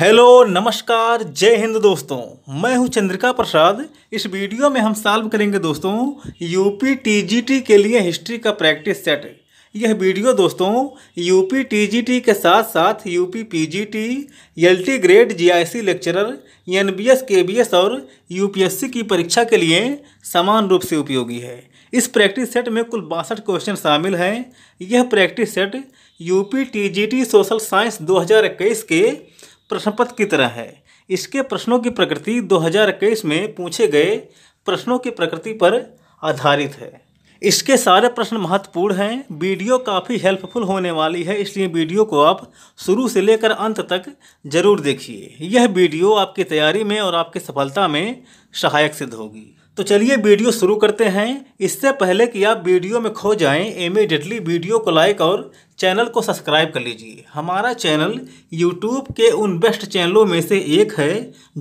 hello नमस्कार जय हिंद दोस्तों मैं हूं चंद्रिका प्रसाद इस वीडियो में हम सॉल्व करेंगे दोस्तों यूपी टीजीटी के लिए हिस्ट्री का प्रैक्टिस सेट यह वीडियो दोस्तों यूपी टीजीटी के साथ साथ UP PGT LT grade GIC lecturer NBS KBS और यूपीएससी की परीक्षा के लिए समान रूप से उपयोगी है इस प्रैक्टिस सेट में कुल बासठ क्वेश्चन शामिल हैं यह practice set UP TGT social science 2021 के प्रश्नपत्र की तरह है इसके प्रश्नों की प्रकृति 2021 में पूछे गए प्रश्नों की प्रकृति पर आधारित है इसके सारे प्रश्न महत्वपूर्ण हैं वीडियो काफ़ी हेल्पफुल होने वाली है इसलिए वीडियो को आप शुरू से लेकर अंत तक ज़रूर देखिए यह वीडियो आपकी तैयारी में और आपकी सफलता में सहायक सिद्ध होगी तो चलिए वीडियो शुरू करते हैं इससे पहले कि आप वीडियो में खो जाएं इमीडिएटली वीडियो को लाइक और चैनल को सब्सक्राइब कर लीजिए हमारा चैनल यूट्यूब के उन बेस्ट चैनलों में से एक है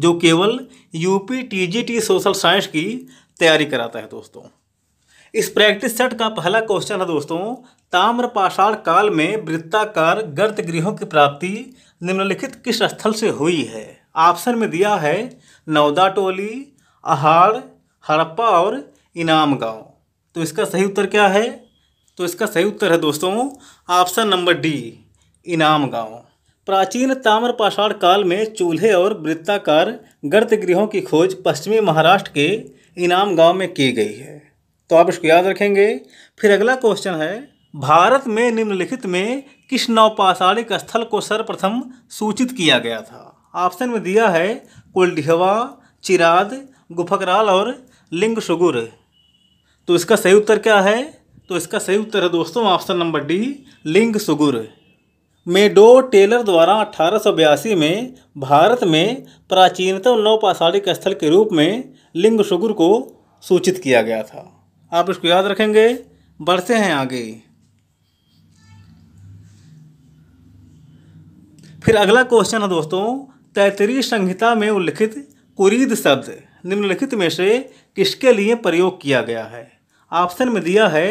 जो केवल यूपी टीजीटी सोशल साइंस की तैयारी कराता है दोस्तों इस प्रैक्टिस सेट का पहला क्वेश्चन है दोस्तों ताम्रपाषाण काल में वृत्ताकार गर्त गृहों की प्राप्ति निम्नलिखित किस स्थल से हुई है ऑप्शन में दिया है नवदा टोली आहाड़ हड़प्पा और इनाम गांव तो इसका सही उत्तर क्या है तो इसका सही उत्तर है दोस्तों ऑप्शन नंबर डी इनाम गांव प्राचीन ताम्र पाषाण काल में चूल्हे और वृत्ताकार गृहों की खोज पश्चिमी महाराष्ट्र के इनाम गांव में की गई है तो आप इसको याद रखेंगे फिर अगला क्वेश्चन है भारत में निम्नलिखित में किस नौपाषाणिक स्थल को सर्वप्रथम सूचित किया गया था ऑप्शन में दिया है कुलडिहवा चिराद गुफकराल और लिंग शुगुर तो इसका सही उत्तर क्या है तो इसका सही उत्तर है दोस्तों ऑप्शन नंबर डी लिंग सुगुर मेडो टेलर द्वारा अठारह में भारत में प्राचीनतम नौपाषाणिक स्थल के रूप में लिंग शुगुर को सूचित किया गया था आप इसको याद रखेंगे बढ़ते हैं आगे फिर अगला क्वेश्चन है दोस्तों तैतरी संहिता में उल्लिखित कुरीद शब्द निम्नलिखित में से किसके लिए प्रयोग किया गया है ऑप्शन में दिया है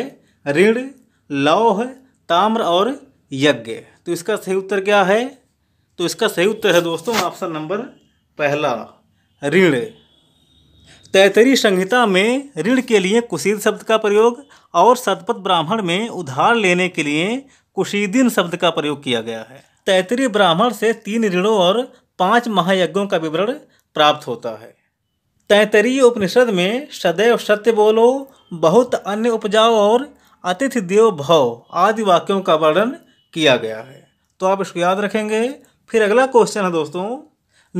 ऋण लौह ताम्र और यज्ञ तो इसका सही उत्तर क्या है तो इसका सही उत्तर है दोस्तों ऑप्शन नंबर पहला ऋण तैतरी संहिता में ऋण के लिए कुशीद शब्द का प्रयोग और शतपथ ब्राह्मण में उधार लेने के लिए कुशीदिन शब्द का प्रयोग किया गया है तैतरी ब्राह्मण से तीन ऋणों और पांच महायज्ञों का विवरण प्राप्त होता है तैतरीय उपनिषद में सदैव सत्य बोलो बहुत अन्य उपजाओ और अतिथि देव भव आदि वाक्यों का वर्णन किया गया है तो आप इसको याद रखेंगे फिर अगला क्वेश्चन है दोस्तों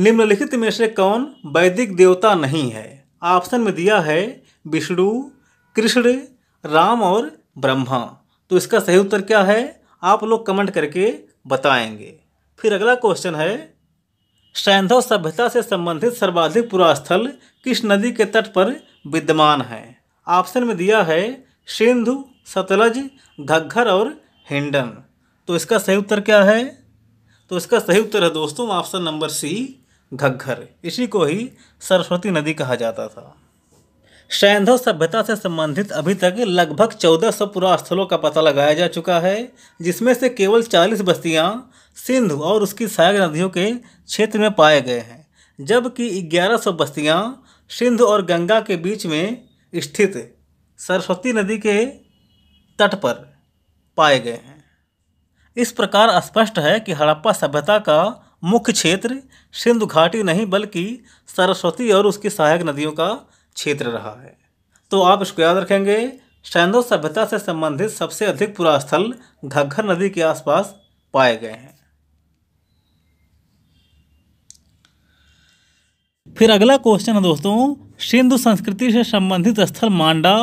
निम्नलिखित में से कौन वैदिक देवता नहीं है ऑप्शन में दिया है विष्णु कृष्ण राम और ब्रह्मा तो इसका सही उत्तर क्या है आप लोग कमेंट करके बताएंगे फिर अगला क्वेश्चन है सैंधव सभ्यता से संबंधित सर्वाधिक पुरास्थल किस नदी के तट पर विद्यमान है ऑप्शन में दिया है सिंधु सतलज घग्घर और हिंडन तो इसका सही उत्तर क्या है तो इसका सही उत्तर है दोस्तों ऑप्शन नंबर सी घग्घर इसी को ही सरस्वती नदी कहा जाता था सैंधव सभ्यता से संबंधित अभी तक लगभग 1400 पुरास्थलों का पता लगाया जा चुका है जिसमें से केवल 40 बस्तियां सिंधु और उसकी सहायक नदियों के क्षेत्र में पाए गए हैं जबकि 1100 बस्तियां सिंधु और गंगा के बीच में स्थित सरस्वती नदी के तट पर पाए गए हैं इस प्रकार स्पष्ट है कि हड़प्पा सभ्यता का मुख्य क्षेत्र सिंधु घाटी नहीं बल्कि सरस्वती और उसकी सहायक नदियों का क्षेत्र रहा है तो आप इसको याद रखेंगे शैंदो सभ्यता से संबंधित सबसे अधिक पूरा स्थल घग्घर नदी के आसपास पाए गए हैं फिर अगला क्वेश्चन है दोस्तों सिंधु संस्कृति से संबंधित स्थल मांडा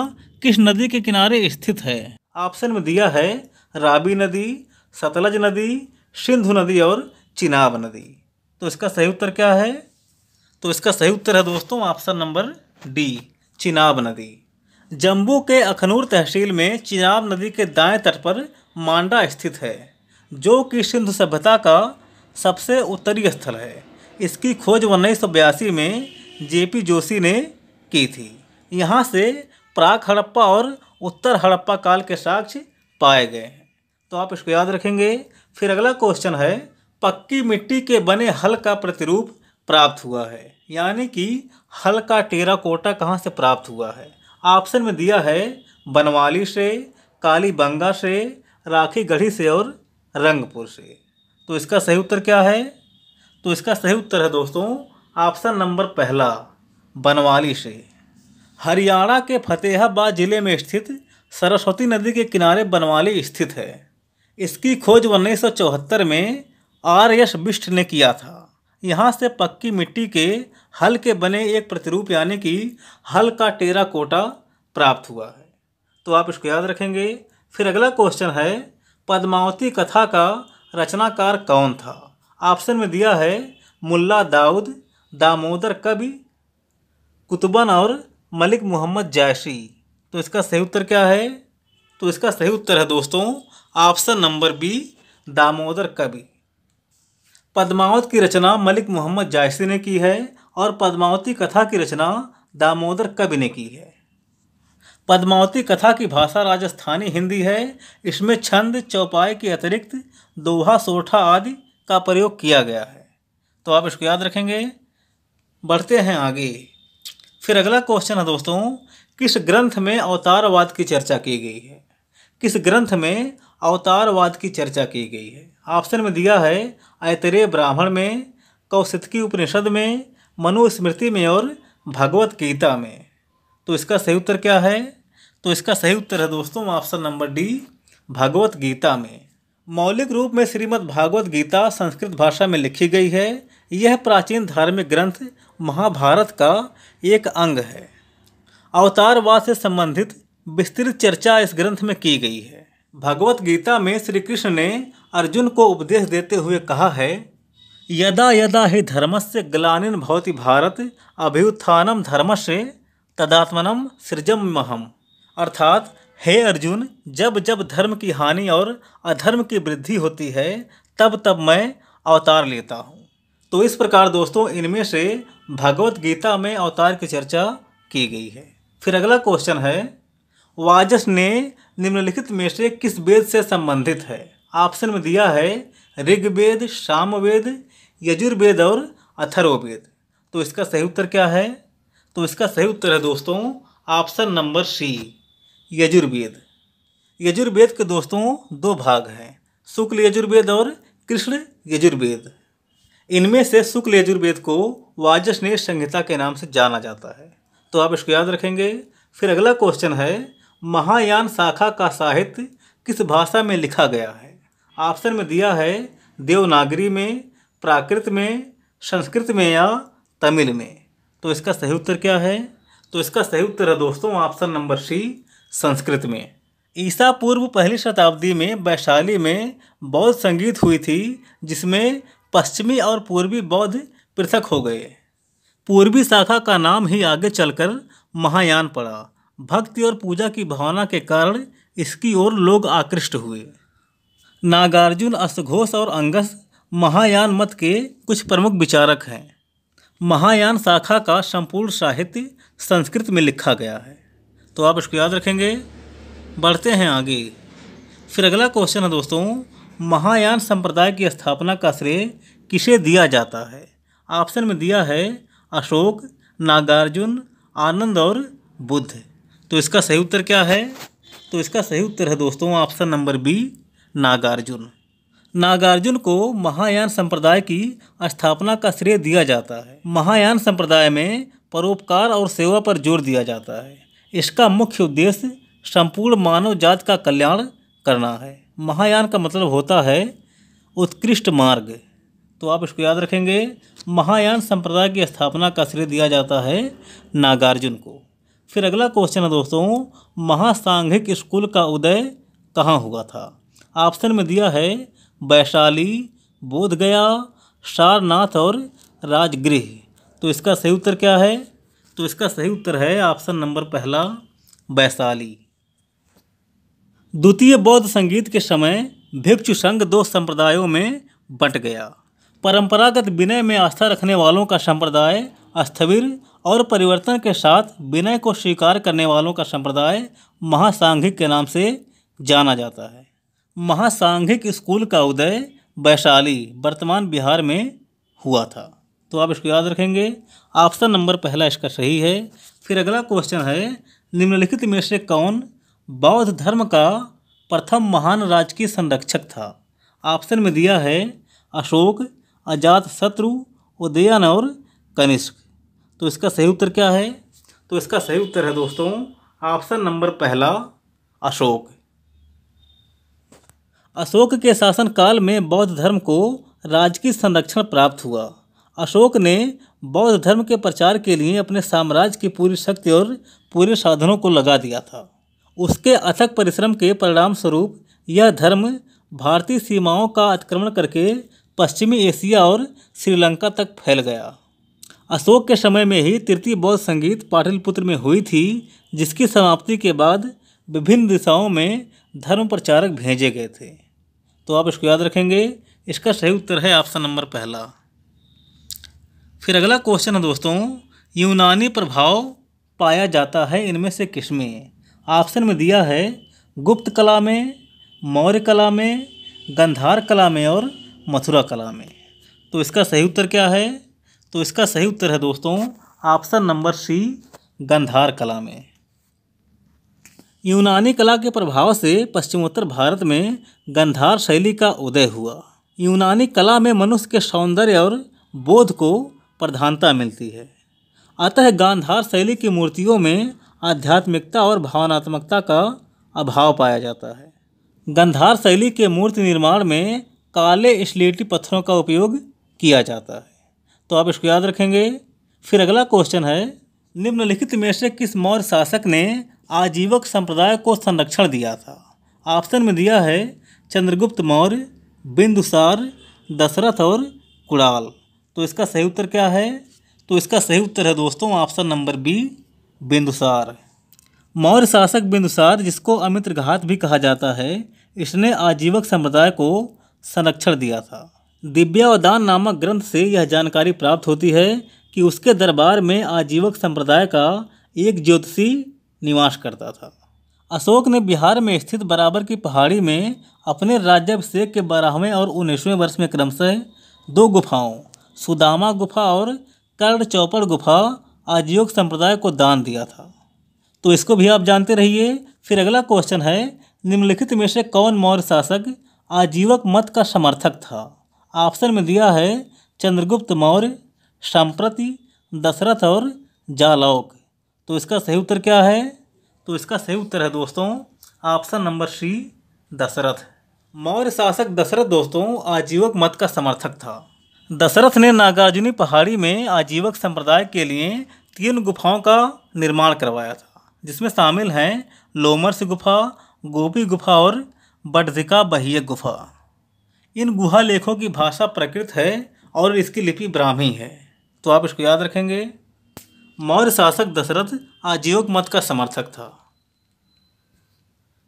किस नदी के किनारे स्थित है ऑप्शन में दिया है राबी नदी सतलज नदी सिंधु नदी और चिनाब नदी तो इसका सही उत्तर क्या है तो इसका सही उत्तर है दोस्तों ऑप्शन नंबर डी चिनाब नदी जम्मू के अखनूर तहसील में चिनाब नदी के दाएं तट पर मांडा स्थित है जो कि सिंधु सभ्यता का सबसे उत्तरी स्थल है इसकी खोज उन्नीस में जेपी जोशी ने की थी यहाँ से प्राक हड़प्पा और उत्तर हड़प्पा काल के साक्ष्य पाए गए हैं तो आप इसको याद रखेंगे फिर अगला क्वेश्चन है पक्की मिट्टी के बने हल का प्रतिरूप प्राप्त हुआ है यानी कि हल्का टेरा कोटा कहाँ से प्राप्त हुआ है ऑप्शन में दिया है बनवाली से काली बंगा से राखी गढ़ी से और रंगपुर से तो इसका सही उत्तर क्या है तो इसका सही उत्तर है दोस्तों ऑप्शन नंबर पहला बनवाली से हरियाणा के फतेहाबाद जिले में स्थित सरस्वती नदी के किनारे बनवाली स्थित है इसकी खोज उन्नीस में आर एस बिष्ट ने किया था यहाँ से पक्की मिट्टी के हल के बने एक प्रतिरूप यानी कि हल का टेरा कोटा प्राप्त हुआ है तो आप इसको याद रखेंगे फिर अगला क्वेश्चन है पद्मावती कथा का रचनाकार कौन था ऑप्शन में दिया है मुल्ला दाऊद दामोदर कवि कुतुबन और मलिक मोहम्मद जायसी तो इसका सही उत्तर क्या है तो इसका सही उत्तर है दोस्तों ऑप्शन नंबर बी दामोदर कवि पद्मावत की रचना मलिक मोहम्मद जायसी ने की है और पद्मावती कथा की रचना दामोदर कवि ने की है पद्मावती कथा की भाषा राजस्थानी हिंदी है इसमें छंद चौपाई के अतिरिक्त दोहा सोठा आदि का प्रयोग किया गया है तो आप इसको याद रखेंगे बढ़ते हैं आगे फिर अगला क्वेश्चन है दोस्तों किस ग्रंथ में अवतारवाद की चर्चा की गई है किस ग्रंथ में अवतारवाद की चर्चा की गई है ऑप्शन में दिया है ऐतरेय ब्राह्मण में कौशिकी उपनिषद में मनुस्मृति में और भगवत गीता में तो इसका सही उत्तर क्या है तो इसका सही उत्तर है दोस्तों option number D Bhagavad Gita में मौलिक रूप में श्रीमद् भागवत गीता संस्कृत भाषा में लिखी गई है यह प्राचीन धार्मिक ग्रंथ महाभारत का एक अंग है अवतारवाद से संबंधित विस्तृत चर्चा इस ग्रंथ में की गई है भगवत गीता में श्री कृष्ण ने अर्जुन को उपदेश देते हुए कहा है यदा यदा ही धर्म से ग्लानिन भवति भारत अभ्युत्थानम धर्म से तदात्मनम सृजम महम अर्थात हे अर्जुन जब जब धर्म की हानि और अधर्म की वृद्धि होती है तब तब मैं अवतार लेता हूँ तो इस प्रकार दोस्तों इनमें से भगवत गीता में अवतार की चर्चा की गई है फिर अगला क्वेश्चन है वाजस ने निम्नलिखित में से किस वेद से संबंधित है ऑप्शन में दिया है ऋग्वेद सामवेद यजुर्वेद और अथर्ववेद तो इसका सही उत्तर क्या है तो इसका सही उत्तर है दोस्तों option number C Yajurveda Yajurveda के दोस्तों दो भाग हैं शुक्ल यजुर्वेद और कृष्ण यजुर्वेद इनमें से शुक्ल यजुर्वेद को वाजस्नेह संहिता के नाम से जाना जाता है तो आप इसको याद रखेंगे फिर अगला क्वेश्चन है महायान शाखा का साहित्य किस भाषा में लिखा गया है ऑप्शन में दिया है देवनागरी में प्राकृत में संस्कृत में या तमिल में तो इसका सही उत्तर क्या है तो इसका सही उत्तर है दोस्तों ऑप्शन नंबर सी संस्कृत में ईसा पूर्व पहली शताब्दी में वैशाली में बौद्ध संगीत हुई थी जिसमें पश्चिमी और पूर्वी बौद्ध पृथक हो गए पूर्वी शाखा का नाम ही आगे चलकर महायान पड़ा भक्ति और पूजा की भावना के कारण इसकी ओर लोग आकृष्ट हुए नागार्जुन अश्वघोष और अंगस महायान मत के कुछ प्रमुख विचारक हैं महायान शाखा का संपूर्ण साहित्य संस्कृत में लिखा गया है तो आप इसको याद रखेंगे बढ़ते हैं आगे फिर अगला क्वेश्चन है दोस्तों महायान संप्रदाय की स्थापना का श्रेय किसे दिया जाता है ऑप्शन में दिया है अशोक नागार्जुन आनंद और बुद्ध तो इसका सही उत्तर क्या है तो इसका सही उत्तर है दोस्तों option number B Nagarjuna Nagarjuna को महायान संप्रदाय की स्थापना का श्रेय दिया जाता है महायान संप्रदाय में परोपकार और सेवा पर जोर दिया जाता है इसका मुख्य उद्देश्य संपूर्ण मानव जात का कल्याण करना है महायान का मतलब होता है उत्कृष्ट मार्ग तो आप इसको याद रखेंगे महायान संप्रदाय की स्थापना का श्रेय दिया जाता है नागार्जुन को फिर अगला क्वेश्चन है दोस्तों महासांघिक स्कूल का उदय कहाँ हुआ था ऑप्शन में दिया है वैशाली बोधगया सारनाथ और राजगृह तो इसका सही उत्तर क्या है तो इसका सही उत्तर है ऑप्शन नंबर पहला वैशाली द्वितीय बौद्ध संगीत के समय भिक्षु संघ दो संप्रदायों में बंट गया परंपरागत विनय में आस्था रखने वालों का संप्रदाय स्थविर और परिवर्तन के साथ विनय को स्वीकार करने वालों का संप्रदाय महासांघिक के नाम से जाना जाता है महासांघिक स्कूल का उदय वैशाली वर्तमान बिहार में हुआ था तो आप इसको याद रखेंगे ऑप्शन नंबर पहला इसका सही है फिर अगला क्वेश्चन है निम्नलिखित में से कौन बौद्ध धर्म का प्रथम महान राजकीय संरक्षक था ऑप्शन में दिया है अशोक अजात शत्रु उदयन और कनिष्क तो इसका सही उत्तर क्या है तो इसका सही उत्तर है दोस्तों ऑप्शन नंबर पहला अशोक अशोक के शासनकाल में बौद्ध धर्म को राजकीय संरक्षण प्राप्त हुआ अशोक ने बौद्ध धर्म के प्रचार के लिए अपने साम्राज्य की पूरी शक्ति और पूरे साधनों को लगा दिया था उसके अथक परिश्रम के परिणाम स्वरूप यह धर्म भारतीय सीमाओं का अतिक्रमण करके पश्चिमी एशिया और श्रीलंका तक फैल गया अशोक के समय में ही तृतीय बौद्ध संगीत पाटलिपुत्र में हुई थी जिसकी समाप्ति के बाद विभिन्न दिशाओं में धर्म प्रचारक भेजे गए थे तो आप इसको याद रखेंगे इसका सही उत्तर है ऑप्शन नंबर पहला फिर अगला क्वेश्चन है दोस्तों यूनानी प्रभाव पाया जाता है इनमें से किस में ऑप्शन में दिया है गुप्त कला में मौर्य कला में गंधार कला में और मथुरा कला में तो इसका सही उत्तर क्या है तो इसका सही उत्तर है दोस्तों ऑप्शन नंबर सी गंधार कला में यूनानी कला के प्रभाव से पश्चिमोत्तर भारत में गंधार शैली का उदय हुआ यूनानी कला में मनुष्य के सौंदर्य और बोध को प्रधानता मिलती है अतः गांधार शैली की मूर्तियों में आध्यात्मिकता और भावनात्मकता का अभाव पाया जाता है गंधार शैली के मूर्ति निर्माण में काले स्लेटी पत्थरों का उपयोग किया जाता है तो आप इसको याद रखेंगे फिर अगला क्वेश्चन है निम्नलिखित में से किस मौर्य शासक ने आजीवक संप्रदाय को संरक्षण दिया था ऑप्शन में दिया है चंद्रगुप्त मौर्य बिंदुसार दशरथ और कुड़ाल तो इसका सही उत्तर क्या है तो इसका सही उत्तर है दोस्तों option number B Bindusara Maurya शासक बिंदुसार जिसको अमित्र घात भी कहा जाता है इसने आजीवक संप्रदाय को संरक्षण दिया था दिव्यावदान नामक ग्रंथ से यह जानकारी प्राप्त होती है कि उसके दरबार में आजीवक संप्रदाय का एक ज्योतिषी निवास करता था अशोक ने बिहार में स्थित बराबर की पहाड़ी में अपने राज्याभिषेक के बारहवें और उन्नीसवें वर्ष में क्रमशः दो गुफाओं सुदामा गुफा और कर्ण चौपड़ गुफा आजयोग संप्रदाय को दान दिया था तो इसको भी आप जानते रहिए फिर अगला क्वेश्चन है निम्नलिखित में से कौन मौर्य शासक आजीवक मत का समर्थक था ऑप्शन में दिया है चंद्रगुप्त मौर्य संप्रति दशरथ और जालौक तो इसका सही उत्तर क्या है तो इसका सही उत्तर है दोस्तों option number C Dasharatha Maurya शासक दशरथ दोस्तों आजीवक मत का समर्थक था दशरथ ने नागार्जुनी पहाड़ी में आजीवक संप्रदाय के लिए तीन गुफाओं का निर्माण करवाया था जिसमें शामिल हैं लोमर्स गुफा गोपी गुफा और बटजिका बहिय गुफा इन गुहा लेखों की भाषा प्रकृत है और इसकी लिपि ब्राह्मी है तो आप इसको याद रखेंगे मौर्य शासक दशरथ आजीवक मत का समर्थक था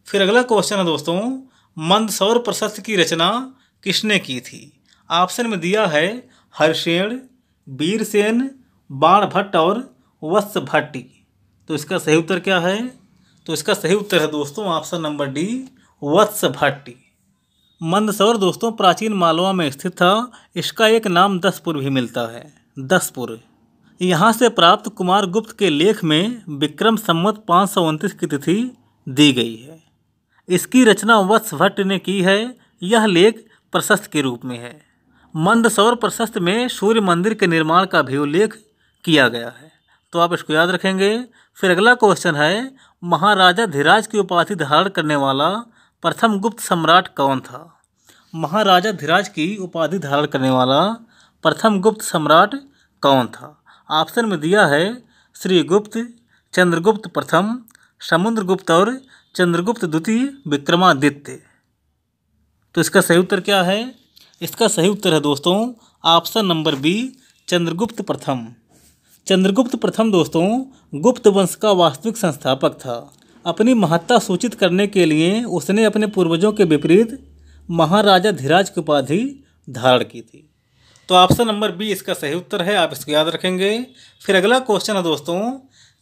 फिर अगला क्वेश्चन है दोस्तों मंदसौर प्रशस्त की रचना किसने की थी ऑप्शन में दिया है हर्षेण वीरसेन बाण भट्ट और वत्स भट्टी तो इसका सही उत्तर क्या है तो इसका सही उत्तर है दोस्तों option number D Vatsa Bhatti Mandsaur दोस्तों प्राचीन मालवा में स्थित था इसका एक नाम दसपुर भी मिलता है दसपुर यहाँ से प्राप्त कुमार गुप्त के लेख में विक्रम संवत पाँच की तिथि दी गई है इसकी रचना वत्स भट्ट ने की है यह लेख प्रशस्त के रूप में है मंदसौर प्रशस्त में सूर्य मंदिर के निर्माण का भी उल्लेख किया गया है तो आप इसको याद रखेंगे फिर अगला क्वेश्चन है महाराजा धीराज की उपाधि धारण करने वाला प्रथम गुप्त सम्राट कौन था महाराजा धीराज की उपाधि धारण करने वाला प्रथम गुप्त सम्राट कौन था ऑप्शन में दिया है श्रीगुप्त चंद्रगुप्त प्रथम समुद्रगुप्त और चंद्रगुप्त द्वितीय विक्रमादित्य तो इसका सही उत्तर क्या है इसका सही उत्तर है दोस्तों ऑप्शन नंबर बी चंद्रगुप्त प्रथम चंद्रगुप्त प्रथम दोस्तों गुप्त वंश का वास्तविक संस्थापक था अपनी महत्ता सूचित करने के लिए उसने अपने पूर्वजों के विपरीत महाराजा धीराज की उपाधि धारण की थी तो ऑप्शन नंबर बी इसका सही उत्तर है आप इसको याद रखेंगे फिर अगला क्वेश्चन है दोस्तों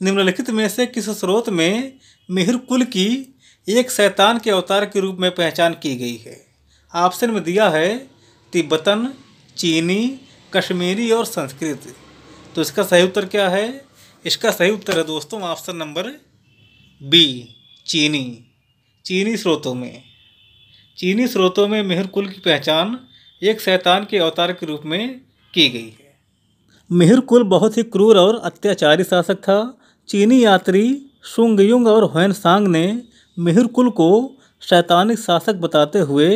निम्नलिखित में से किस स्रोत में मिहिर कुल की एक शैतान के अवतार के रूप में पहचान की गई है ऑप्शन में दिया है तिब्बतन चीनी कश्मीरी और संस्कृत तो इसका सही उत्तर क्या है इसका सही उत्तर है दोस्तों ऑप्शन नंबर बी चीनी चीनी स्रोतों में चीनी स्रोतों में कुल की पहचान एक शैतान के अवतार के रूप में की गई है मिहिर कुल बहुत ही क्रूर और अत्याचारी शासक था चीनी यात्री सुंगयुंग और सांग ने मिहिर कुल को शैतानिक शासक बताते हुए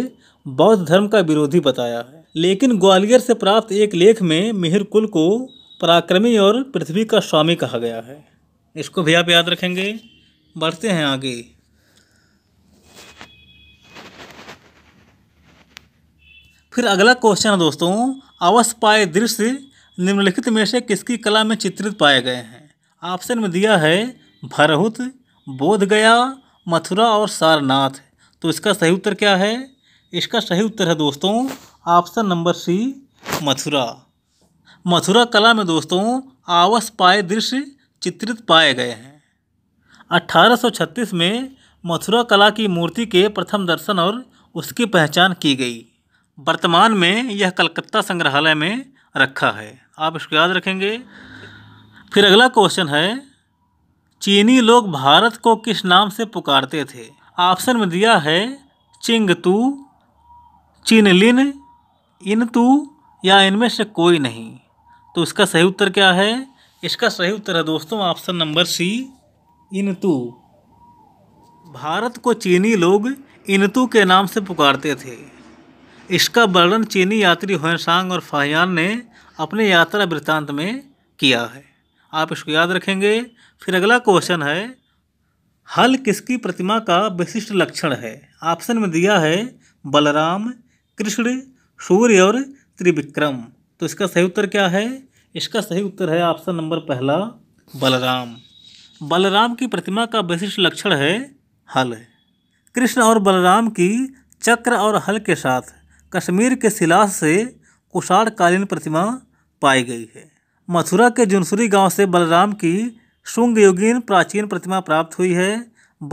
बौद्ध धर्म का विरोधी बताया है लेकिन ग्वालियर से प्राप्त एक लेख में मिहिर कुल को पराक्रमी और पृथ्वी का स्वामी कहा गया है इसको भी आप याद रखेंगे बढ़ते हैं आगे फिर अगला क्वेश्चन है दोस्तों अवश्य पाए दृश्य निम्नलिखित में से किसकी कला में चित्रित पाए गए हैं ऑप्शन में दिया है भरहुत बोध गया मथुरा और सारनाथ तो इसका सही उत्तर क्या है इसका सही उत्तर है दोस्तों option number C Mathura Mathura कला में दोस्तों आवस पाए दृश्य चित्रित पाए गए हैं 1836 में मथुरा कला की मूर्ति के प्रथम दर्शन और उसकी पहचान की गई वर्तमान में यह कलकत्ता संग्रहालय में रखा है आप इसको याद रखेंगे फिर अगला क्वेश्चन है चीनी लोग भारत को किस नाम से पुकारते थे ऑप्शन में दिया है चिंग लिन चिनलिन तू या इनमें से कोई नहीं तो इसका सही उत्तर क्या है इसका सही उत्तर है दोस्तों ऑप्शन नंबर सी इन तू भारत को चीनी लोग इनतू के नाम से पुकारते थे इसका वर्णन चीनी यात्री ह्वेनसांग और फाहयान ने अपने यात्रा वृत्तांत में किया है आप इसको याद रखेंगे फिर अगला क्वेश्चन है हल किसकी प्रतिमा का विशिष्ट लक्षण है ऑप्शन में दिया है बलराम कृष्ण सूर्य और त्रिविक्रम तो इसका सही उत्तर क्या है इसका सही उत्तर है ऑप्शन नंबर पहला बलराम बलराम की प्रतिमा का विशिष्ट लक्षण है हल कृष्ण और बलराम की चक्र और हल के साथ कश्मीर के सिलास से कुषाणकालीन प्रतिमा पाई गई है मथुरा के जुनसुरी गांव से बलराम की शुंग युगीन प्राचीन प्रतिमा प्राप्त हुई है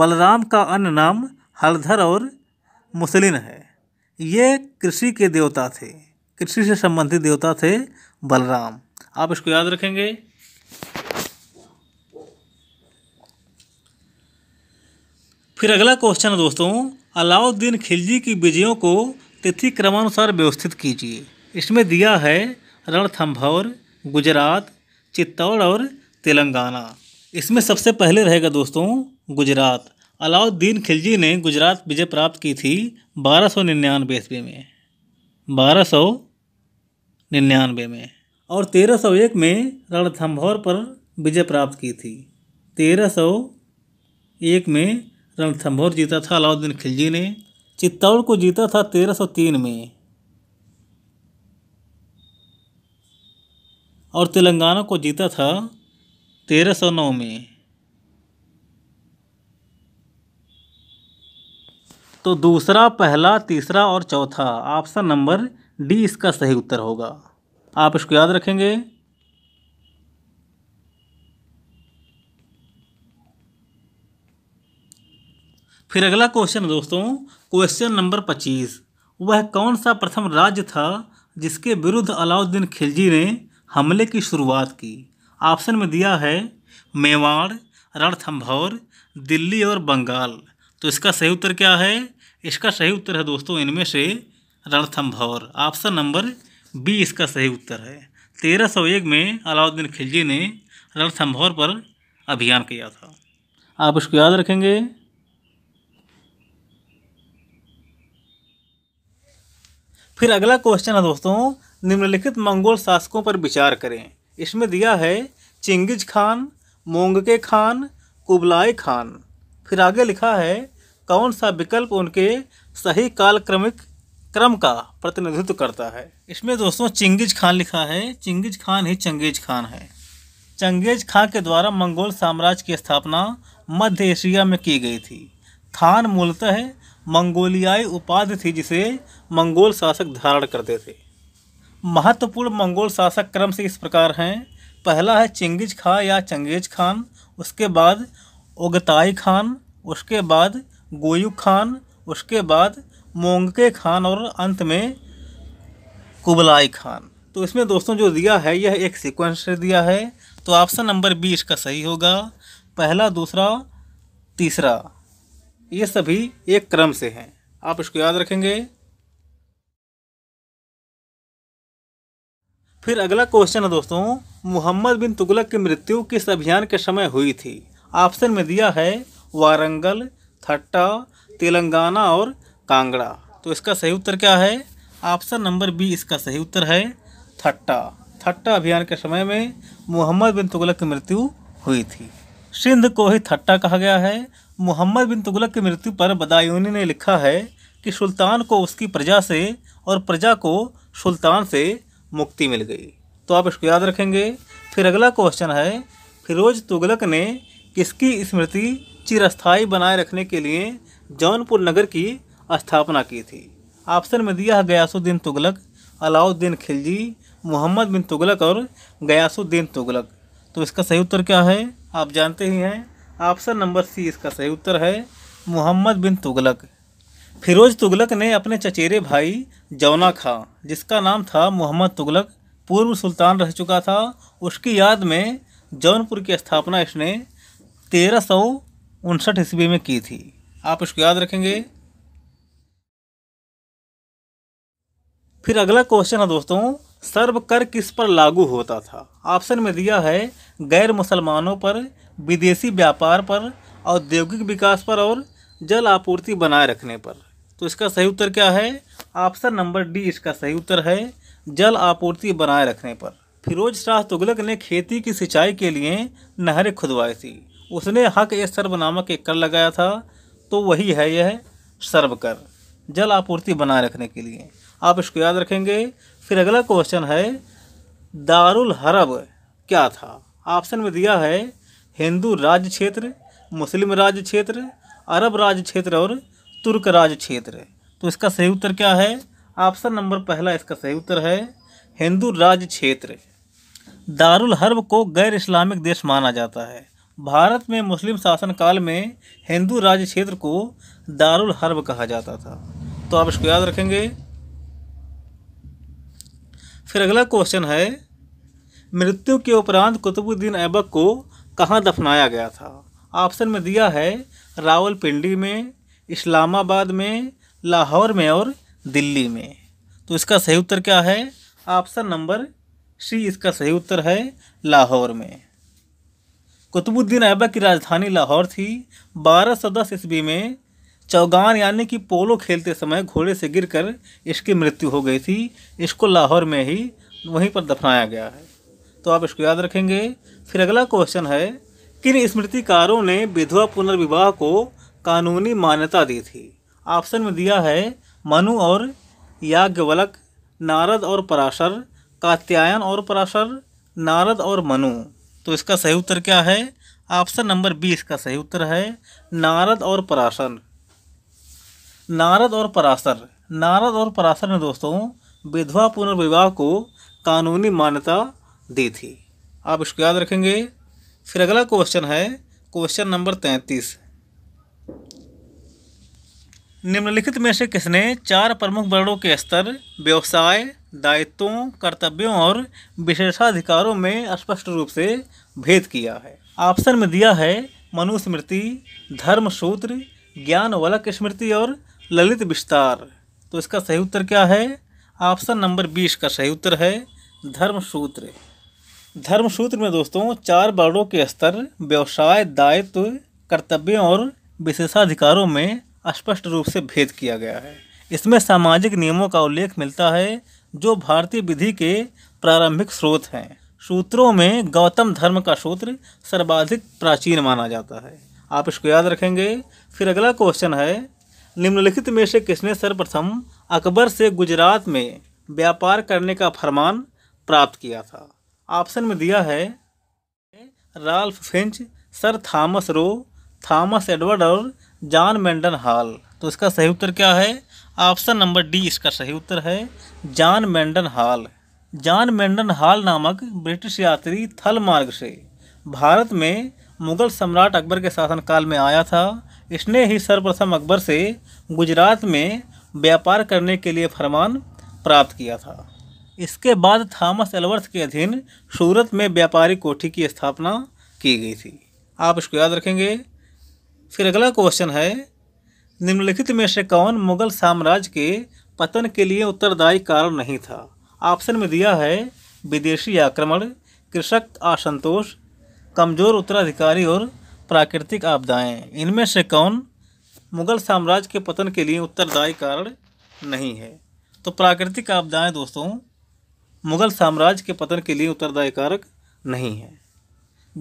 बलराम का अन्य नाम हलधर और मुसलिन है ये कृषि के देवता थे कृषि से संबंधित देवता थे बलराम आप इसको याद रखेंगे फिर अगला क्वेश्चन है दोस्तों अलाउद्दीन खिलजी की विजयों को तिथि क्रमानुसार व्यवस्थित कीजिए इसमें दिया है रणथम्भौर गुजरात चित्तौड़ और तेलंगाना इसमें सबसे पहले रहेगा दोस्तों गुजरात अलाउद्दीन खिलजी ने गुजरात विजय प्राप्त की थी बारह सौ निन्यानवे ईस्वी में बारह सौ निन्यानवे में और तेरह सौ एक में रणथम्भौर पर विजय प्राप्त की थी तेरह सौ एक में रणथम्भौर जीता था अलाउद्दीन खिलजी ने चित्तौड़ को जीता था 1303 में और तेलंगाना को जीता था 1309 में तो दूसरा पहला तीसरा और चौथा ऑप्शन नंबर डी इसका सही उत्तर होगा आप इसको याद रखेंगे फिर अगला क्वेश्चन है दोस्तों क्वेश्चन नंबर पच्चीस वह कौन सा प्रथम राज्य था जिसके विरुद्ध अलाउद्दीन खिलजी ने हमले की शुरुआत की ऑप्शन में दिया है मेवाड़ रणथम्भौर दिल्ली और बंगाल तो इसका सही उत्तर क्या है इसका सही उत्तर है दोस्तों इनमें से रणथम्भौर ऑप्शन नंबर बी इसका सही उत्तर है तेरह सौ एक में अलाउद्दीन खिलजी ने रणथम्भौर पर अभियान किया था आप इसको याद रखेंगे फिर अगला क्वेश्चन है दोस्तों निम्नलिखित मंगोल शासकों पर विचार करें इसमें दिया है चिंगिज खान मोंगके खान कुबलाय खान फिर आगे लिखा है कौन सा विकल्प उनके सही कालक्रमिक क्रम का प्रतिनिधित्व करता है इसमें दोस्तों चिंगिज खान लिखा है चिंगिज खान ही चंगेज खान है चंगेज खान के द्वारा मंगोल साम्राज्य की स्थापना मध्य एशिया में की गई थी खान मूलतः मंगोलियाई उपाधि थी जिसे मंगोल शासक धारण करते थे महत्वपूर्ण मंगोल शासक क्रम से इस प्रकार हैं पहला है चिंगिज खां या चंगेज खान उसके बाद उगताई खान उसके बाद गोयू खान उसके बाद मोंगके खान और अंत में कुबलाई खान तो इसमें दोस्तों जो दिया है यह एक सीक्वेंस दिया है तो ऑप्शन नंबर बी इसका सही होगा पहला दूसरा तीसरा ये सभी एक क्रम से हैं आप इसको याद रखेंगे फिर अगला क्वेश्चन है दोस्तों मोहम्मद बिन तुगलक की मृत्यु किस अभियान के समय हुई थी ऑप्शन में दिया है वारंगल थट्टा तेलंगाना और कांगड़ा तो इसका सही उत्तर क्या है ऑप्शन नंबर बी इसका सही उत्तर है थट्टा थट्टा अभियान के समय में मोहम्मद बिन तुगलक की मृत्यु हुई थी सिंध को ही थट्टा कहा गया है मोहम्मद बिन तुगलक की मृत्यु पर बदायूनी ने लिखा है कि सुल्तान को उसकी प्रजा से और प्रजा को सुल्तान से मुक्ति मिल गई तो आप इसको याद रखेंगे फिर अगला क्वेश्चन है फिरोज तुगलक ने किसकी स्मृति चिरस्थायी बनाए रखने के लिए जौनपुर नगर की स्थापना की थी ऑप्शन में दिया है गयासुद्दीन तुगलक अलाउद्दीन खिलजी मोहम्मद बिन तुगलक और गयासुद्दीन तुगलक तो इसका सही उत्तर क्या है आप जानते ही हैं ऑप्शन नंबर सी इसका सही उत्तर है मोहम्मद बिन तुगलक फिरोज तुगलक ने अपने चचेरे भाई जौना खां जिसका नाम था मोहम्मद तुगलक पूर्व सुल्तान रह चुका था उसकी याद में जौनपुर की स्थापना इसने तेरह सौ उनसठ ईस्वी में की थी आप इसको याद रखेंगे फिर अगला क्वेश्चन है दोस्तों सर्व कर किस पर लागू होता था ऑप्शन में दिया है गैर मुसलमानों पर विदेशी व्यापार पर औद्योगिक विकास पर और जल आपूर्ति बनाए रखने पर तो इसका सही उत्तर क्या है ऑप्शन नंबर डी इसका सही उत्तर है जल आपूर्ति बनाए रखने पर फिरोज शाह तुगलक ने खेती की सिंचाई के लिए नहरें खुदवाई थी उसने हक ए सर्व नामक एक कर लगाया था तो वही है यह सर्व कर जल आपूर्ति बनाए रखने के लिए आप इसको याद रखेंगे फिर अगला क्वेश्चन है दारुल हरब क्या था ऑप्शन में दिया है हिंदू राज्य क्षेत्र मुस्लिम राज्य क्षेत्र अरब राज्य क्षेत्र और तुर्क राज क्षेत्र तो इसका सही उत्तर क्या है ऑप्शन नंबर पहला इसका सही उत्तर है हिंदू राज क्षेत्र दारुल हर्ब को गैर इस्लामिक देश माना जाता है भारत में मुस्लिम शासनकाल में हिंदू राज क्षेत्र को दारुल हर्ब कहा जाता था तो आप इसको याद रखेंगे फिर अगला क्वेश्चन है मृत्यु के उपरांत कुतुबुद्दीन ऐबक को कहाँ दफनाया गया था ऑप्शन में दिया है रावलपिंडी में इस्लामाबाद में लाहौर में और दिल्ली में तो इसका सही उत्तर क्या है ऑप्शन नंबर सी इसका सही उत्तर है लाहौर में कुतुबुद्दीन ऐबक की राजधानी लाहौर थी बारह सौ दस ईस्वी में चौगान यानी कि पोलो खेलते समय घोड़े से गिरकर इसकी मृत्यु हो गई थी इसको लाहौर में ही वहीं पर दफनाया गया है तो आप इसको याद रखेंगे फिर अगला क्वेश्चन है किन स्मृतिकारों ने विधवा पुनर्विवाह को कानूनी मान्यता दी थी ऑप्शन में दिया है मनु और याज्ञवलक नारद और पराशर कात्यायन और पराशर नारद और मनु तो इसका सही उत्तर क्या है ऑप्शन नंबर बी इसका सही उत्तर है नारद और पराशर नारद और पराशर नारद और पराशर ने दोस्तों विधवा पुनर्विवाह को कानूनी मान्यता दी थी आप इसको याद रखेंगे फिर अगला क्वेश्चन है क्वेश्चन नंबर तैंतीस निम्नलिखित में से किसने चार प्रमुख वर्णों के स्तर व्यवसाय दायित्वों कर्तव्यों और विशेषाधिकारों में स्पष्ट रूप से भेद किया है ऑप्शन में दिया है मनुस्मृति धर्मसूत्र ज्ञान वलक स्मृति और ललित विस्तार तो इसका सही उत्तर क्या है ऑप्शन नंबर बीस का सही उत्तर है धर्मसूत्र धर्मसूत्र में दोस्तों चार वर्णों के स्तर व्यवसाय दायित्व कर्तव्यों और विशेषाधिकारों में स्पष्ट रूप से भेद किया गया है इसमें सामाजिक नियमों का उल्लेख मिलता है जो भारतीय विधि के प्रारंभिक स्रोत हैं सूत्रों में गौतम धर्म का सूत्र सर्वाधिक प्राचीन माना जाता है आप इसको याद रखेंगे फिर अगला क्वेश्चन है निम्नलिखित में से किसने सर्वप्रथम अकबर से गुजरात में व्यापार करने का फरमान प्राप्त किया था ऑप्शन में दिया है Ralph Finch sir Thomas Roe Thomas Edward और जॉन मेंडन हॉल तो इसका सही उत्तर क्या है ऑप्शन नंबर डी इसका सही उत्तर है John Mendon Hall John Mendon Hall नामक ब्रिटिश यात्री थल मार्ग से भारत में मुगल सम्राट अकबर के शासनकाल में आया था इसने ही सर्वप्रथम अकबर से गुजरात में व्यापार करने के लिए फरमान प्राप्त किया था इसके बाद थॉमस एलवर्थ के अधीन सूरत में व्यापारी कोठी की स्थापना की गई थी आप इसको याद रखेंगे फिर अगला क्वेश्चन है निम्नलिखित में से कौन मुगल साम्राज्य के पतन के लिए उत्तरदायी कारण नहीं था ऑप्शन में दिया है विदेशी आक्रमण कृषक असंतोष कमजोर उत्तराधिकारी और प्राकृतिक आपदाएं इनमें से कौन मुगल साम्राज्य के पतन के लिए उत्तरदायी कारण नहीं है तो प्राकृतिक आपदाएं दोस्तों मुगल साम्राज्य के पतन के लिए उत्तरदायी कारक नहीं है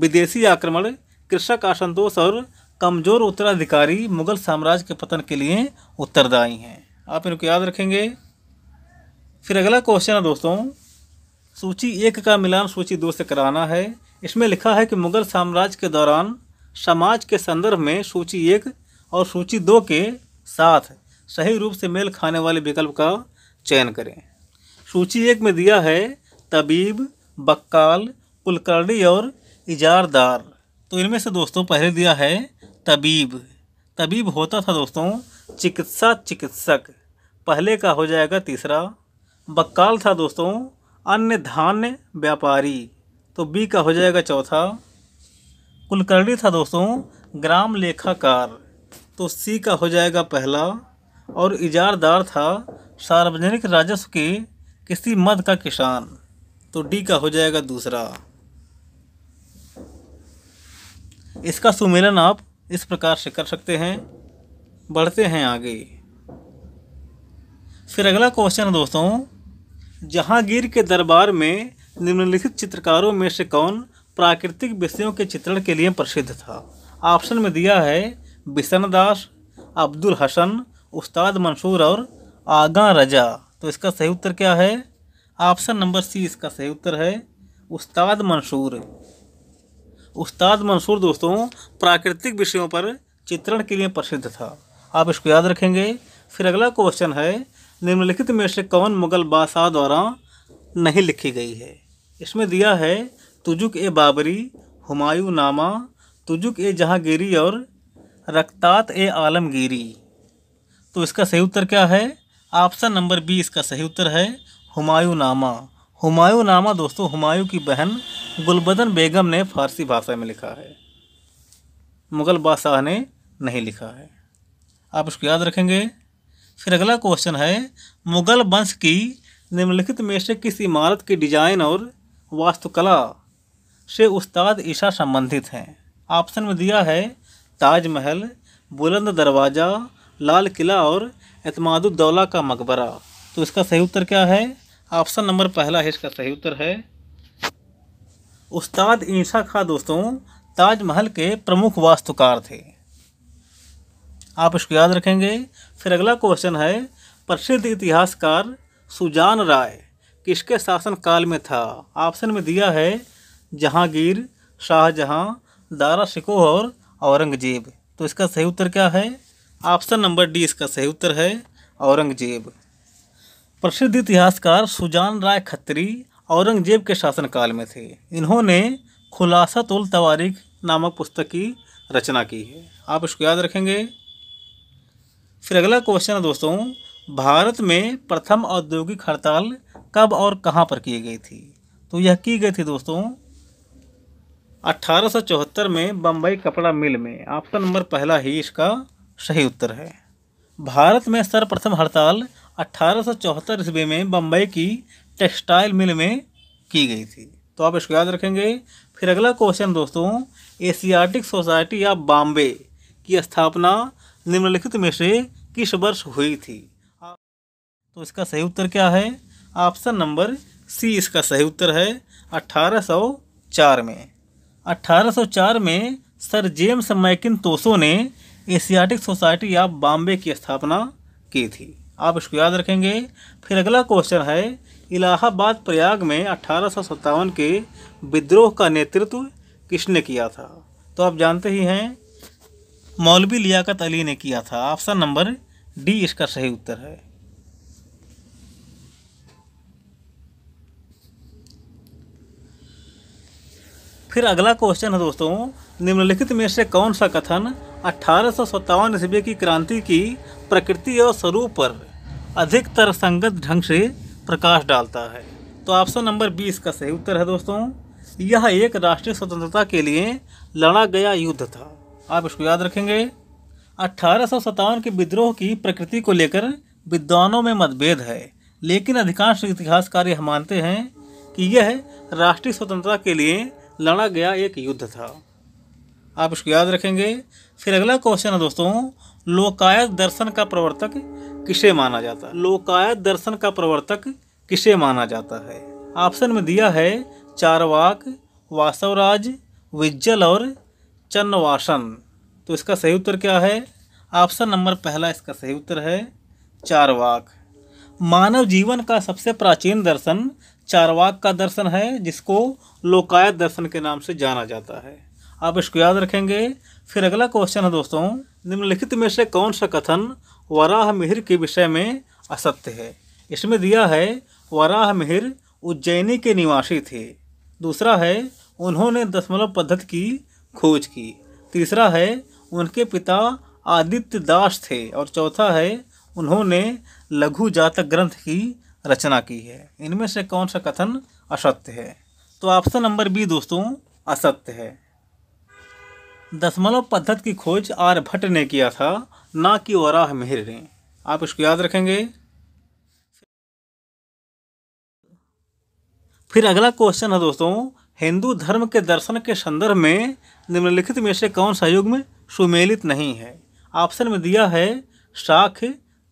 विदेशी आक्रमण कृषक असंतोष और कमज़ोर उत्तराधिकारी मुगल साम्राज्य के पतन के लिए उत्तरदायी हैं आप इनको याद रखेंगे फिर अगला क्वेश्चन है दोस्तों सूची एक का मिलान सूची दो से कराना है इसमें लिखा है कि मुगल साम्राज्य के दौरान समाज के संदर्भ में सूची एक और सूची दो के साथ सही रूप से मेल खाने वाले विकल्प का चयन करें सूची एक में दिया है तबीब बक्काल कुलकर्णी और इजारदार तो इनमें से दोस्तों पहले दिया है तबीब तबीब होता था दोस्तों चिकित्सा चिकित्सक पहले का हो जाएगा तीसरा बक्काल था दोस्तों अन्य धान्य व्यापारी तो बी का हो जाएगा चौथा कुलकर्णी था दोस्तों ग्राम लेखाकार तो सी का हो जाएगा पहला और इजारदार था सार्वजनिक राजस्व के किसी मद का किसान तो डी का हो जाएगा दूसरा इसका सुमेलन आप इस प्रकार से कर सकते हैं बढ़ते हैं आगे फिर अगला क्वेश्चन है दोस्तों जहांगीर के दरबार में निम्नलिखित चित्रकारों में से कौन प्राकृतिक विषयों के चित्रण के लिए प्रसिद्ध था ऑप्शन में दिया है बिशन दास अब्दुल हसन उस्ताद मंसूर और आगा रजा तो इसका सही उत्तर क्या है ऑप्शन नंबर सी इसका सही उत्तर है उस्ताद मंसूर उस्ताद मंसूर दोस्तों प्राकृतिक विषयों पर चित्रण के लिए प्रसिद्ध था आप इसको याद रखेंगे फिर अगला क्वेश्चन है निम्नलिखित में से कौन मुगल बादशाह द्वारा नहीं लिखी गई है इसमें दिया है तुजुक ए बाबरी हुमायूं नामा तुजुक ए जहांगीरी और रक्तात ए आलमगीरी तो इसका सही उत्तर क्या है ऑप्शन नंबर बी इसका सही उत्तर है हुमायूं नामा हुमायूं नामा दोस्तों हुमायूं की बहन गुलबदन बेगम ने फारसी भाषा में लिखा है मुग़ल बादशाह ने नहीं लिखा है आप इसको याद रखेंगे फिर अगला क्वेश्चन है मुग़ल वंश की निम्नलिखित में से किस इमारत की डिजाइन और वास्तुकला से उस्ताद ईशा संबंधित हैं ऑप्शन में दिया है ताजमहल बुलंद दरवाज़ा लाल किला और एतमादुद्दौला का मकबरा तो इसका सही उत्तर क्या है ऑप्शन नंबर पहला है इसका सही उत्तर है उस्ताद ईसा खां दोस्तों ताजमहल के प्रमुख वास्तुकार थे आप इसको याद रखेंगे फिर अगला क्वेश्चन है प्रसिद्ध इतिहासकार सुजान राय किसके शासनकाल में था ऑप्शन में दिया है जहांगीर शाहजहां दारा शिकोह और औरंगजेब तो इसका सही उत्तर क्या है ऑप्शन नंबर डी इसका सही उत्तर है औरंगजेब प्रसिद्ध इतिहासकार सुजान राय खत्री औरंगजेब के शासनकाल में थे इन्होंने खुलासा तुल तवारीख नामक पुस्तक की रचना की है आप इसको याद रखेंगे फिर अगला क्वेश्चन है दोस्तों भारत में प्रथम औद्योगिक हड़ताल कब और कहाँ पर की गई थी तो यह की गई थी दोस्तों 1874 में बम्बई कपड़ा मिल में ऑप्शन नंबर पहला ही इसका सही उत्तर है भारत में सर्वप्रथम हड़ताल अट्ठारह ईस्वी में बम्बई की टेक्सटाइल मिल में की गई थी तो आप इसको याद रखेंगे फिर अगला क्वेश्चन दोस्तों एशियाटिक सोसाइटी ऑफ बॉम्बे की स्थापना निम्नलिखित में से किस वर्ष हुई थी तो इसका सही उत्तर क्या है ऑप्शन नंबर सी इसका सही उत्तर है 1804 में 1804 में सर जेम्स मैकिन तोसो ने एशियाटिक सोसाइटी ऑफ बॉम्बे की स्थापना की थी आप इसको याद रखेंगे फिर अगला क्वेश्चन है इलाहाबाद प्रयाग में अठारह के विद्रोह का नेतृत्व किसने किया था तो आप जानते ही हैं मौलवी लियाकत अली ने किया था ऑप्शन नंबर डी इसका सही उत्तर है फिर अगला क्वेश्चन है दोस्तों निम्नलिखित में से कौन सा कथन अठारह ईस्वी की क्रांति की प्रकृति और स्वरूप पर अधिकतर संगत ढंग से प्रकाश डालता है तो ऑप्शन नंबर बीस का सही उत्तर है दोस्तों यह एक राष्ट्रीय स्वतंत्रता के लिए लड़ा गया युद्ध था आप इसको याद रखेंगे अट्ठारह के विद्रोह की प्रकृति को लेकर विद्वानों में मतभेद है लेकिन अधिकांश इतिहासकार यह मानते हैं कि यह राष्ट्रीय स्वतंत्रता के लिए लड़ा गया एक युद्ध था आप इसको याद रखेंगे फिर अगला क्वेश्चन है दोस्तों लोकायत दर्शन का प्रवर्तक किसे माना जाता है लोकायत दर्शन का प्रवर्तक किसे माना जाता है ऑप्शन में दिया है चारवाक वासवराज विज्जल और चन्नवासन तो इसका सही उत्तर क्या है ऑप्शन नंबर पहला इसका सही उत्तर है चारवाक मानव जीवन का सबसे प्राचीन दर्शन चारवाक का दर्शन है जिसको लोकायत दर्शन के नाम से जाना जाता है आप इसको याद रखेंगे फिर अगला क्वेश्चन है दोस्तों निम्नलिखित में से कौन सा कथन वराह मिहिर के विषय में असत्य है इसमें दिया है वराह मिहिर उज्जैनी के निवासी थे दूसरा है उन्होंने दशमलव पद्धति की खोज की तीसरा है उनके पिता आदित्य दास थे और चौथा है उन्होंने लघु जातक ग्रंथ की रचना की है इनमें से कौन सा कथन असत्य है तो ऑप्शन नंबर बी दोस्तों असत्य है दशमलव पद्धत की खोज आर भट्ट ने किया था ना कि वराह मेहर ने आप इसको याद रखेंगे फिर अगला क्वेश्चन है दोस्तों हिंदू धर्म के दर्शन के संदर्भ में निम्नलिखित में से कौन युग में सुमेलित नहीं है ऑप्शन में दिया है शाख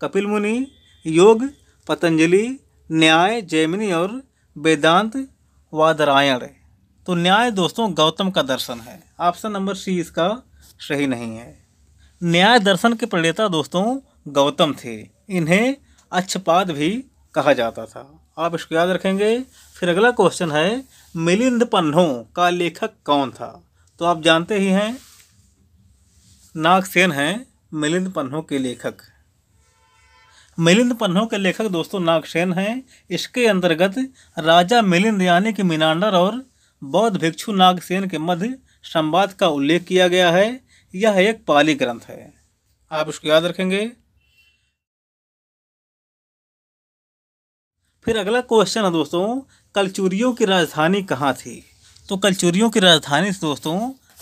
कपिल मुनि योग पतंजलि न्याय जैमिनी और वेदांत वादरायण तो न्याय दोस्तों गौतम का दर्शन है ऑप्शन नंबर सी इसका सही नहीं है न्याय दर्शन के प्रणेता दोस्तों गौतम थे इन्हें अच्छपाद भी कहा जाता था आप इसको याद रखेंगे फिर अगला क्वेश्चन है मिलिंद पन्नों का लेखक कौन था तो आप जानते ही हैं नागसेन हैं मिलिंद पन्नों के लेखक मिलिंद पन्नों के लेखक दोस्तों नागसेन हैं इसके अंतर्गत राजा मिलिंद यानी कि मीनांडर और बौद्ध भिक्षु नागसेन के मध्य संवाद का उल्लेख किया गया है यह एक पाली ग्रंथ है आप इसको याद रखेंगे फिर अगला क्वेश्चन है दोस्तों कलचुरियों की राजधानी कहाँ थी तो कलचुरियों की राजधानी दोस्तों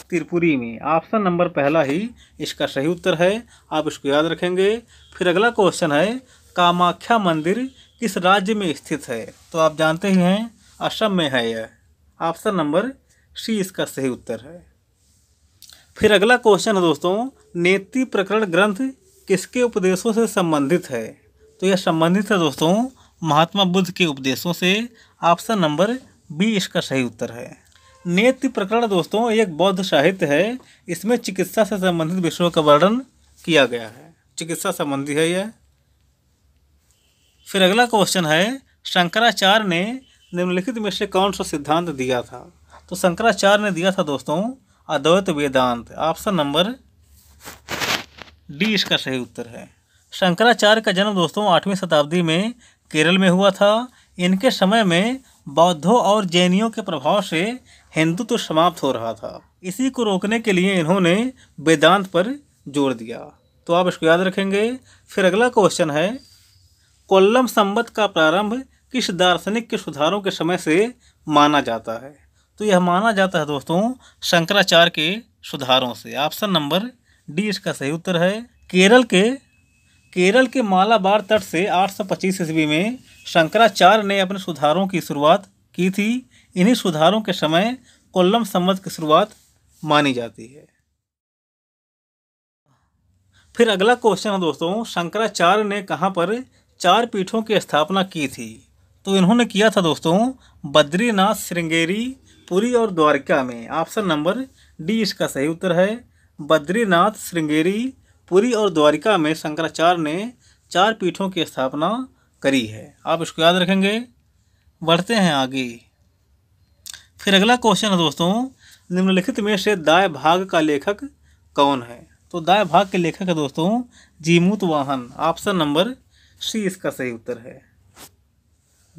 त्रिपुरी में ऑप्शन नंबर पहला ही इसका सही उत्तर है आप इसको याद रखेंगे फिर अगला क्वेश्चन है कामाख्या मंदिर किस राज्य में स्थित है तो आप जानते ही हैं असम में है यह ऑप्शन नंबर सी इसका सही उत्तर है फिर अगला क्वेश्चन है दोस्तों नेति प्रकरण ग्रंथ किसके उपदेशों से संबंधित है तो यह संबंधित है दोस्तों महात्मा बुद्ध के उपदेशों से ऑप्शन नंबर बी इसका सही उत्तर है नेत्य प्रकरण दोस्तों एक बौद्ध साहित्य है इसमें चिकित्सा से संबंधित विषयों का वर्णन किया गया है चिकित्सा संबंधी है यह फिर अगला क्वेश्चन है शंकराचार्य ने निम्नलिखित में से कौन सा सिद्धांत दिया था तो शंकराचार्य ने दिया था दोस्तों Advaita Vedanta option number D इसका सही उत्तर है शंकराचार्य का जन्म दोस्तों आठवीं शताब्दी में केरल में हुआ था इनके समय में बौद्धों और जैनियों के प्रभाव से हिंदुत्व तो समाप्त हो रहा था इसी को रोकने के लिए इन्होंने वेदांत पर जोर दिया तो आप इसको याद रखेंगे फिर अगला क्वेश्चन है कोल्लम संबत का प्रारंभ किस दार्शनिक के सुधारों के समय से माना जाता है तो यह माना जाता है दोस्तों शंकराचार्य के सुधारों से ऑप्शन नंबर डी इसका सही उत्तर है केरल के केरल के मालाबार तट से 825 ईस्वी में शंकराचार्य ने अपने सुधारों की शुरुआत की थी इन्हीं सुधारों के समय कोल्लम संवत की शुरुआत मानी जाती है फिर अगला क्वेश्चन है दोस्तों शंकराचार्य ने कहाँ पर चार पीठों की स्थापना की थी तो इन्होंने किया था दोस्तों बद्रीनाथ श्रृंगेरी पुरी और द्वारका में ऑप्शन नंबर डी इसका सही उत्तर है बद्रीनाथ श्रृंगेरी पुरी और द्वारिका में शंकराचार्य ने चार पीठों की स्थापना करी है आप इसको याद रखेंगे बढ़ते हैं आगे फिर अगला क्वेश्चन है दोस्तों निम्नलिखित में से दाय भाग का लेखक कौन है तो दाय भाग के लेखक है दोस्तों जीमूत वाहन ऑप्शन नंबर सी इसका सही उत्तर है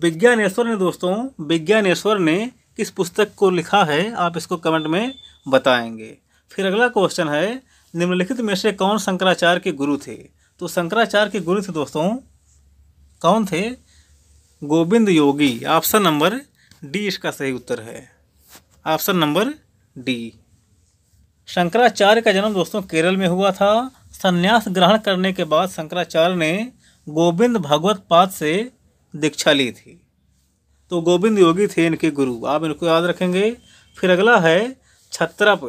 विज्ञानेश्वर ने दोस्तों विज्ञानेश्वर ने किस पुस्तक को लिखा है आप इसको कमेंट में बताएंगे फिर अगला क्वेश्चन है निम्नलिखित में से कौन शंकराचार्य के गुरु थे तो शंकराचार्य के गुरु थे दोस्तों कौन थे Govind Yogi option number D इसका सही उत्तर है ऑप्शन नंबर डी शंकराचार्य का जन्म दोस्तों केरल में हुआ था संन्यास ग्रहण करने के बाद शंकराचार्य ने गोविंद भगवत पाद से दीक्षा ली थी तो गोविंद योगी थे इनके गुरु आप इनको याद रखेंगे फिर अगला है छत्रप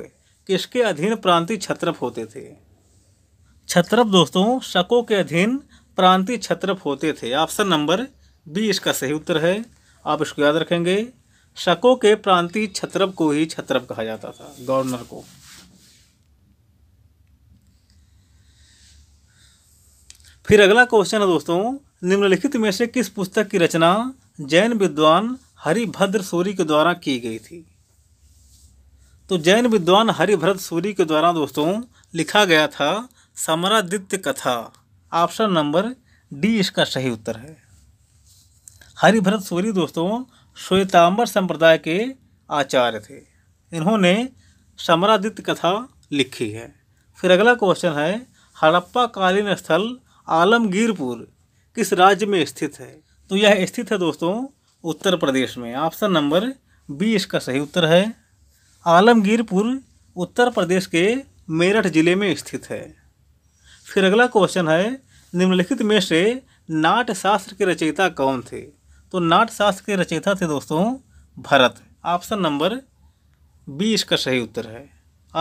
किसके अधीन प्रांतीय छत्रप होते थे छत्रप दोस्तों शको के अधीन प्रांतीय छत्रप होते थे ऑप्शन नंबर बी इसका सही उत्तर है आप इसको याद रखेंगे शको के प्रांतीय छत्रप को ही छत्रप कहा जाता था गवर्नर को फिर अगला क्वेश्चन है दोस्तों निम्नलिखित में से किस पुस्तक की रचना जैन विद्वान हरिभद्र सूरी के द्वारा की गई थी तो जैन विद्वान हरिभरत सूरी के द्वारा दोस्तों लिखा गया था समरादित्य कथा ऑप्शन नंबर डी इसका सही उत्तर है हरिभरत सूरी दोस्तों श्वेतांबर संप्रदाय के आचार्य थे इन्होंने समरादित्य कथा लिखी है फिर अगला क्वेश्चन है हड़प्पा कालीन स्थल आलमगीरपुर किस राज्य में स्थित है तो यह स्थित है दोस्तों उत्तर प्रदेश में ऑप्शन नंबर बी इसका सही उत्तर है आलमगीरपुर उत्तर प्रदेश के मेरठ जिले में स्थित है फिर अगला क्वेश्चन है निम्नलिखित में से नाट शास्त्र के रचयिता कौन थे तो नाट शास्त्र के रचयिता थे दोस्तों भरत ऑप्शन नंबर बी इसका सही उत्तर है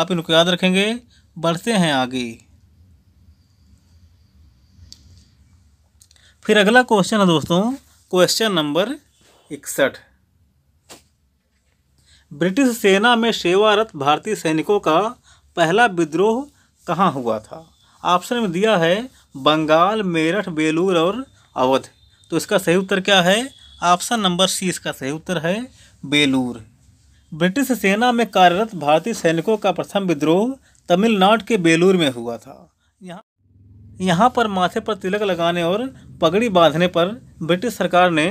आप इनको याद रखेंगे बढ़ते हैं आगे फिर अगला क्वेश्चन है दोस्तों क्वेश्चन नंबर इकसठ ब्रिटिश सेना में सेवारत भारतीय सैनिकों का पहला विद्रोह कहाँ हुआ था ऑप्शन में दिया है बंगाल मेरठ बेलूर और अवध तो इसका सही उत्तर क्या है ऑप्शन नंबर सी इसका सही उत्तर है बेलूर ब्रिटिश सेना में कार्यरत भारतीय सैनिकों का प्रथम विद्रोह तमिलनाडु के बेलूर में हुआ था यहाँ यहाँ पर माथे पर तिलक लगाने और पगड़ी बांधने पर ब्रिटिश सरकार ने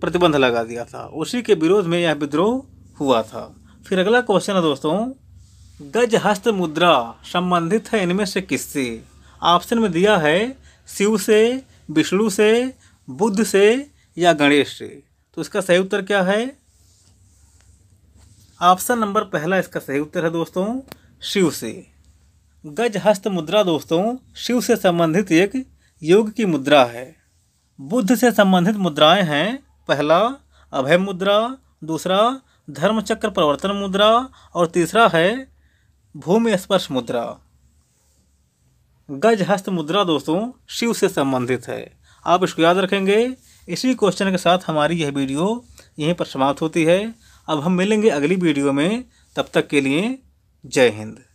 प्रतिबंध लगा दिया था उसी के विरोध में यह विद्रोह हुआ था फिर अगला क्वेश्चन है दोस्तों गज हस्त मुद्रा संबंधित है इनमें से किससे ऑप्शन में दिया है शिव से विष्णु से बुद्ध से या गणेश से तो इसका सही उत्तर क्या है ऑप्शन नंबर पहला इसका सही उत्तर है दोस्तों शिव से गज हस्त मुद्रा दोस्तों शिव से संबंधित एक योग की मुद्रा है बुद्ध से संबंधित मुद्राएं हैं पहला अभय मुद्रा दूसरा धर्मचक्र प्रवर्तन मुद्रा और तीसरा है भूमि स्पर्श मुद्रा गज हस्त मुद्रा दोस्तों शिव से संबंधित है आप इसको याद रखेंगे इसी क्वेश्चन के साथ हमारी यह वीडियो यहीं पर समाप्त होती है अब हम मिलेंगे अगली वीडियो में तब तक के लिए जय हिंद